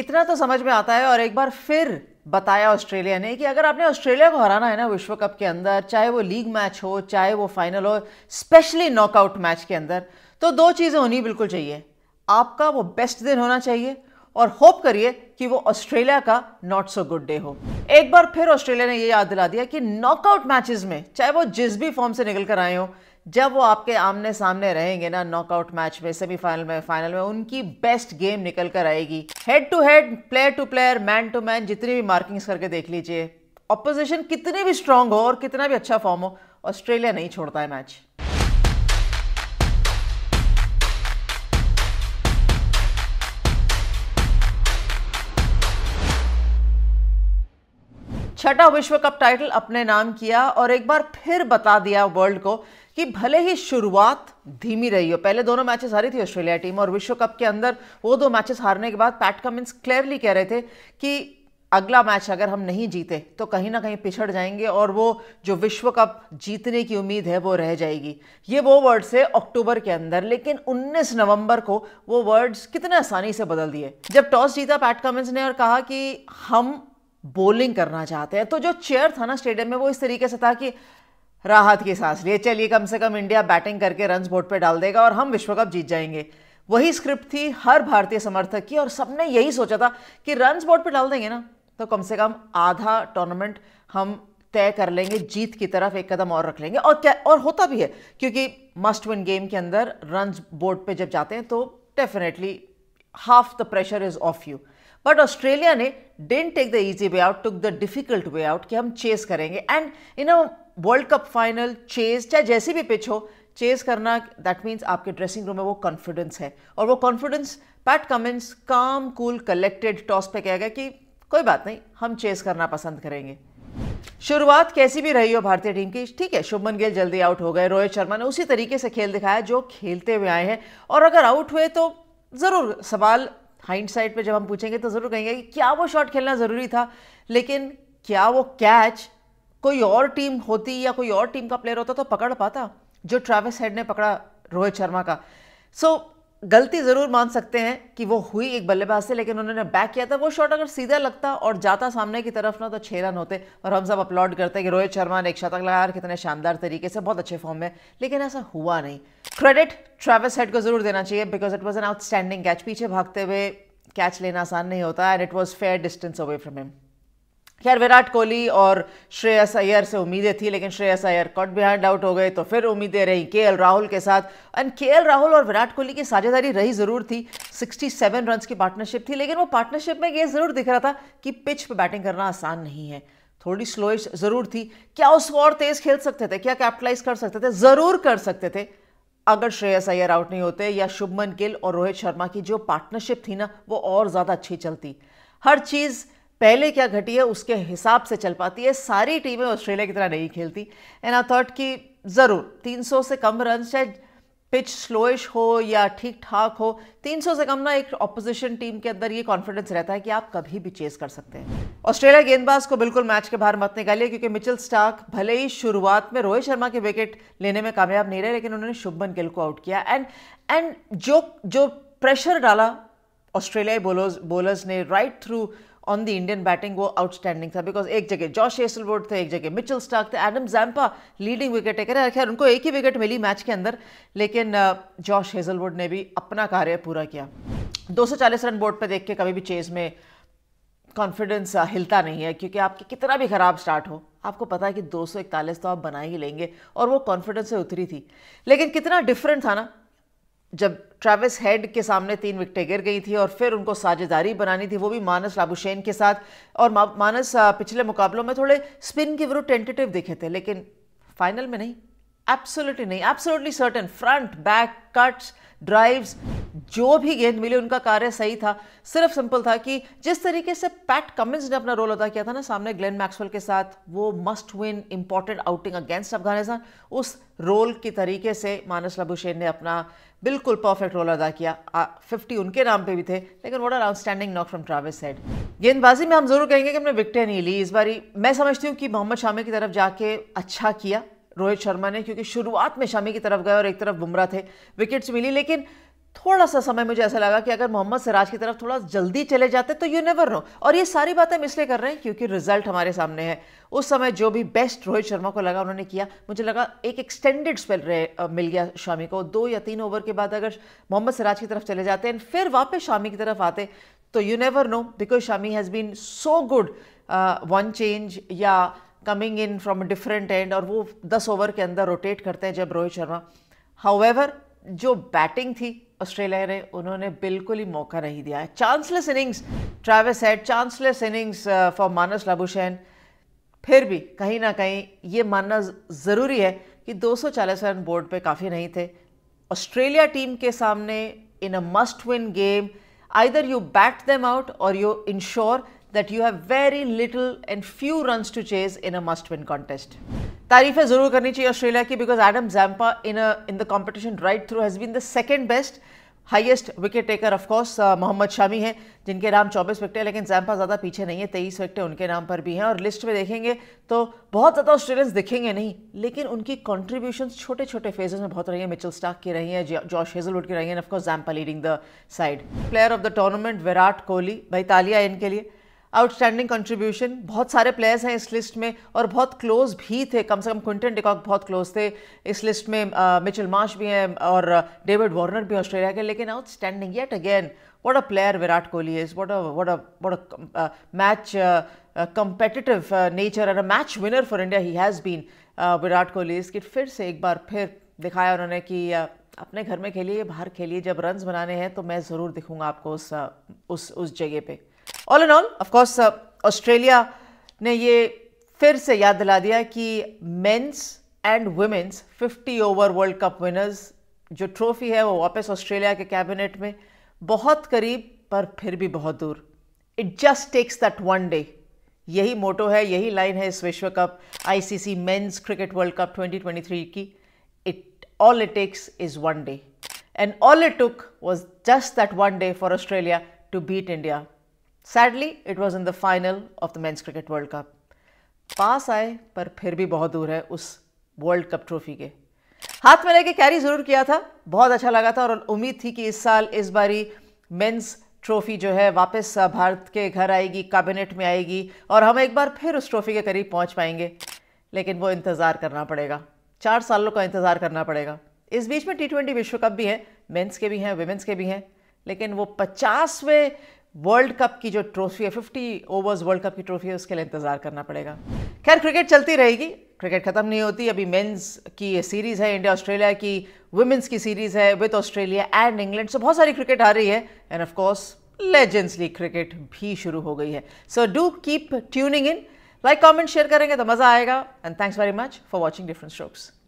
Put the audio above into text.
इतना तो समझ में आता है और एक बार फिर बताया ऑस्ट्रेलिया ने कि अगर आपने ऑस्ट्रेलिया को हराना है ना विश्व कप के अंदर चाहे वो लीग मैच हो चाहे वो फाइनल हो स्पेशली नॉकआउट मैच के अंदर तो दो चीज़ें होनी बिल्कुल चाहिए आपका वो बेस्ट दिन होना चाहिए और होप करिए कि वो ऑस्ट्रेलिया का नॉट सो गुड डे हो एक बार फिर ऑस्ट्रेलिया ने ये याद दिला दिया कि नॉकआउट मैचेस में चाहे वो जिस भी फॉर्म से निकल कर आए हो जब वो आपके आमने सामने रहेंगे ना नॉकआउट मैच में सेमीफाइनल में फाइनल में उनकी बेस्ट गेम निकल कर आएगी head to head player to player man to man जितनी भी मार्किंग्स करके देख लीजिए ऑपोजिशन कितनी भी स्ट्रांग हो और कितना भी अच्छा फॉर्म हो ऑस्ट्रेलिया नहीं छोड़ता है मैच छठा विश्व कप टाइटल अपने नाम किया और एक बार फिर बता दिया वर्ल्ड को कि भले ही शुरुआत धीमी रही हो पहले दोनों मैचेस हारी थी ऑस्ट्रेलिया टीम और विश्व कप के अंदर वो दो मैचेस हारने के बाद पैट कमिंस क्लियरली कह रहे थे कि अगला मैच अगर हम नहीं जीते तो कहीं ना कहीं पिछड़ जाएंगे और वो जो विश्व कप जीतने की उम्मीद है वो रह जाएगी ये वो वर्ड्स है अक्टूबर के अंदर लेकिन 19 नवंबर को वो वर्ड्स कितने आसानी से बदल दिए जब टॉस जीता पैट कमिंस ने और कहा कि हम बॉलिंग करना चाहते हैं तो जो चेयर था ना स्टेडियम में वो इस तरीके से था कि राहत की सांस लिए चलिए कम से कम इंडिया बैटिंग करके रन बोर्ड पर डाल देगा और हम विश्व कप जीत जाएंगे वही स्क्रिप्ट थी हर भारतीय समर्थक की और सबने यही सोचा था कि रन बोर्ड पर डाल देंगे ना तो कम से कम आधा टूर्नामेंट हम तय कर लेंगे जीत की तरफ एक कदम और रख लेंगे और क्या और होता भी है क्योंकि मस्ट विन गेम के अंदर रन बोर्ड पे जब जाते हैं तो definitely half the pressure is off you but Australia ने didn't take the easy way out took the difficult way out कि हम चेस करेंगे and in World Cup final chase चाहे जैसी भी पिच हो चेज करना दैट मीन्स आपके ड्रेसिंग रूम में वो कॉन्फिडेंस है और वो confidence Pat Cummins calm cool collected toss पे गया कि कोई बात नहीं हम चेस करना पसंद करेंगे शुरुआत कैसी भी रही हो भारतीय टीम की ठीक है शुभमन गिल जल्दी आउट हो गए रोहित शर्मा ने उसी तरीके से खेल दिखाया जो खेलते हुए आए हैं और अगर आउट हुए तो ज़रूर सवाल हाइंड साइड पर जब हम पूछेंगे तो ज़रूर कहेंगे कि क्या वो शॉट खेलना ज़रूरी था लेकिन क्या वो कैच कोई और टीम होती या कोई और टीम का प्लेयर होता तो पकड़ पाता जो ट्रैविस हेड ने पकड़ा रोहित शर्मा का सो so, गलती ज़रूर मान सकते हैं कि वो हुई एक बल्लेबाज से लेकिन उन्होंने बैक किया था वो शॉट अगर सीधा लगता और जाता सामने की तरफ ना तो छः रन होते और हम सब अपलोड करते हैं कि रोहित शर्मा ने एक शतक लगाया और कितने शानदार तरीके से बहुत अच्छे फॉर्म में लेकिन ऐसा हुआ नहीं क्रेडिट ट्रेविस हेड को ज़रूर देना चाहिए because it was an outstanding catch पीछे भागते हुए कैच लेना आसान नहीं होता and it was fair distance away from him खैर विराट कोहली और श्रेयस अय्यर से उम्मीदें थी लेकिन Shreyas Iyer cut behind out हो गए तो फिर उम्मीदें रहीं के राहुल के साथ एंड के राहुल और विराट कोहली की साझेदारी रही ज़रूर थी 67 रन की पार्टनरशिप थी लेकिन वो पार्टनरशिप में ये ज़रूर दिख रहा था कि पिच पर बैटिंग करना आसान नहीं है थोड़ी स्लोइश ज़रूर थी क्या उसको और तेज़ खेल सकते थे क्या कैपिटलाइज कर सकते थे ज़रूर कर सकते थे अगर श्रेयस अय्यर आउट नहीं होते या शुभमन गिल और रोहित शर्मा की जो पार्टनरशिप थी ना वो और ज़्यादा अच्छी चलती हर चीज़ पहले क्या घटी है उसके हिसाब से चल पाती है सारी टीमें ऑस्ट्रेलिया की तरह नहीं खेलती एंड आई थॉट कि ज़रूर 300 से कम रन चाहे पिच स्लोइश हो या ठीक ठाक हो 300 से कम ना एक ऑपोजिशन टीम के अंदर ये कॉन्फिडेंस रहता है कि आप कभी भी चेस कर सकते हैं ऑस्ट्रेलिया गेंदबाज को बिल्कुल मैच के बाहर मत निकालिए क्योंकि मिचल स्टार्क भले ही शुरुआत में रोहित शर्मा के विकेट लेने में कामयाब नहीं रहे लेकिन उन्होंने शुभमन गिल को आउट किया एंड एंड जो जो प्रेशर डाला ऑस्ट्रेलियाई बोलर्स बोलर्स ने right through on the Indian batting वो आउटस्टैंडिंग था बिकॉज एक जगह जॉश एसलवुड थे एक जगह मिचल स्टार्क थे Adam Zampa leading wicket taker खैर उनको एक ही विकेट मिली मैच के अंदर लेकिन जॉश हेजलवुड ने भी अपना कार्य पूरा किया 240 रन बोर्ड पर देख के कभी भी चेज में कॉन्फिडेंस हिलता नहीं है क्योंकि आपके कितना भी ख़राब स्टार्ट हो आपको पता है कि 241 तो आप बना ही लेंगे और वो कॉन्फिडेंस से उतरी थी लेकिन कितना डिफरेंट था ना जब ट्रेविस हेड के सामने तीन विकटें गिर गई थी और फिर उनको साझेदारी बनानी थी वो भी मानस लाबुशेन के साथ और मानस पिछले मुकाबलों में थोड़े स्पिन के विरुद्ध टेंटेटिव दिखे थे लेकिन फाइनल में नहीं एब्सोल्युटली नहीं absolutely certain front back cuts drives जो भी गेंद मिली उनका कार्य सही था सिर्फ सिंपल था कि जिस तरीके से पैट कमिंस ने अपना रोल अदा किया था ना सामने ग्लेन मैक्सवेल के साथ वो must win important outing against Afghanistan उस रोल के तरीके से मानस लबुशेन ने अपना बिल्कुल परफेक्ट रोल अदा किया फिफ्टी उनके नाम पे भी थे लेकिन what are outstanding knock from Travis Head गेंदबाजी में हम जरूर कहेंगे कि हमने विकटें नहीं ली इस बारी मैं समझती हूँ कि मोहम्मद शामी की तरफ जाके अच्छा किया रोहित शर्मा ने क्योंकि शुरुआत में शामी की तरफ गए और एक तरफ बुमराह थे विकेट्स मिली लेकिन थोड़ा सा समय मुझे ऐसा लगा कि अगर मोहम्मद सिराज की तरफ थोड़ा जल्दी चले जाते तो यू नेवर नो और ये सारी बातें हम इसलिए कर रहे हैं क्योंकि रिजल्ट हमारे सामने है उस समय जो भी बेस्ट रोहित शर्मा को लगा उन्होंने किया मुझे लगा एक एक्सटेंडेड स्पेल रहे मिल गया शामी को दो या तीन ओवर के बाद अगर मोहम्मद सिराज की तरफ चले जाते एंड फिर वापस शामी की तरफ आते तो you never know because Shami has been so good one change yeah coming in from different end और वो दस ओवर के अंदर रोटेट करते हैं जब रोहित शर्मा हाउ जो बैटिंग थी ऑस्ट्रेलिया ने उन्होंने बिल्कुल ही मौका नहीं दिया है chanceless innings Travis Head chanceless innings for Marnus Labuschagne फिर भी कहीं ना कहीं ये मानना ज़रूरी है कि 240 रन बोर्ड पे काफ़ी नहीं थे ऑस्ट्रेलिया टीम के सामने in a must win game either you bat them out और you ensure that you have very little and few runs to chase in a must win contest तारीफें ज़रूर करनी चाहिए ऑस्ट्रेलिया की because Adam Zampa in in the competition right through has been the second best highest wicket taker of course Mohammed Shami हैं जिनके नाम 24 हैं लेकिन जैम्पा ज़्यादा पीछे नहीं है तेईस विकटें उनके नाम पर भी हैं और लिस्ट में देखेंगे तो बहुत ज़्यादा ऑस्ट्रेलियंस दिखेंगे नहीं लेकिन उनकी कॉन्ट्रीब्यूशन छोटे छोटे फेजेस में बहुत रही हैं मिचल स्टाक की रही हैं जॉश हेजलवुड की रही हैं of course Zampa leading the side player of the tournament Virat Kohli भाई तालिया इनके लिए आउटस्टैंडिंग कंट्रीब्यूशन बहुत सारे प्लेयर्स हैं इस लिस्ट में और बहुत क्लोज भी थे कम से कम क्विंटन डिकॉक बहुत क्लोज थे इस लिस्ट में मिचिल मार्श भी हैं और डेविड वार्नर भी ऑस्ट्रेलिया के लेकिन outstanding yet again what a player Virat Kohli is what what what a match competitive nature and a match winner for India he has been Virat Kohli किट फिर से एक बार फिर दिखाया उन्होंने कि अपने घर में खेलिए बाहर खेलिए जब रन्स बनाने हैं तो मैं ज़रूर दिखूंगा आपको उस उस उस जगह पर all and all of course Australia ने ये फिर से याद दिला दिया कि men's and women's 50 over World Cup winners जो ट्रॉफी है वो वापस ऑस्ट्रेलिया के कैबिनेट में बहुत करीब पर फिर भी बहुत दूर it just takes that one day यही मोटो है यही लाइन है इस विश्व कप ICC men's cricket World Cup 2023 की it all it takes is one day and all it took was just that one day for Australia to beat India sadly it was in the final of the men's cricket World Cup पास आए पर फिर भी बहुत दूर है उस world cup trophy के हाथ में लेके कैरी ज़रूर किया था बहुत अच्छा लगा था और उम्मीद थी कि इस साल इस बारी मेंस ट्रॉफी जो है वापस भारत के घर आएगी कैबिनेट में आएगी और हम एक बार फिर उस ट्रॉफी के करीब पहुंच पाएंगे लेकिन वो इंतज़ार करना पड़ेगा चार सालों का इंतज़ार करना पड़ेगा इस बीच में टी ट्वेंटी विश्व कप भी हैं मेंस के भी हैं वेमेंस के भी हैं लेकिन वो पचासवें वर्ल्ड कप की जो ट्रॉफी है फिफ्टी ओवर्स वर्ल्ड कप की ट्रॉफी है उसके लिए इंतज़ार करना पड़ेगा खैर क्रिकेट चलती रहेगी क्रिकेट ख़त्म नहीं होती अभी मेंस की ये सीरीज़ है इंडिया ऑस्ट्रेलिया की वुमेंस की सीरीज़ है with Australia and England so बहुत सारी क्रिकेट आ रही है and of course legends league cricket भी शुरू हो गई है so do keep tuning in like comment share करेंगे तो मज़ा आएगा and thanks very much for watching different strokes